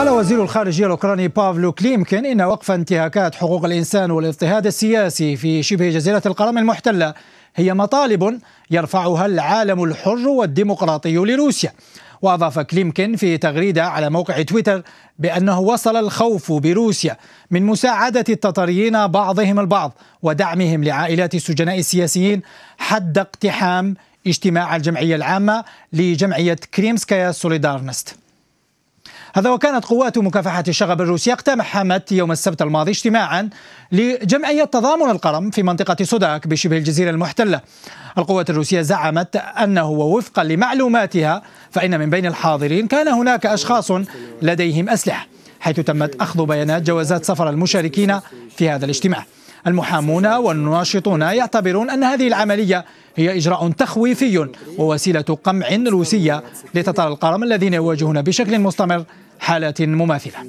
قال وزير الخارجية الأوكراني بافلو كليمكن إن وقف انتهاكات حقوق الإنسان والاضطهاد السياسي في شبه جزيرة القرم المحتلة هي مطالب يرفعها العالم الحر والديمقراطي لروسيا وأضاف كليمكن في تغريدة على موقع تويتر بأنه وصل الخوف بروسيا من مساعدة التطريين بعضهم البعض ودعمهم لعائلات السجناء السياسيين حد اقتحام اجتماع الجمعية العامة لجمعية كريمسكايا سوليدارنست هذا وكانت قوات مكافحة الشغب الروسية اقتحمت يوم السبت الماضي اجتماعا لجمعية تضامن القرم في منطقة سوداك بشبه الجزيرة المحتلة القوات الروسية زعمت أنه ووفقا لمعلوماتها فإن من بين الحاضرين كان هناك أشخاص لديهم أسلحة حيث تمت أخذ بيانات جوازات سفر المشاركين في هذا الاجتماع المحامون والناشطون يعتبرون أن هذه العملية هي إجراء تخويفي ووسيلة قمع روسية لتطال القرم الذين يواجهون بشكل مستمر حالات مماثلة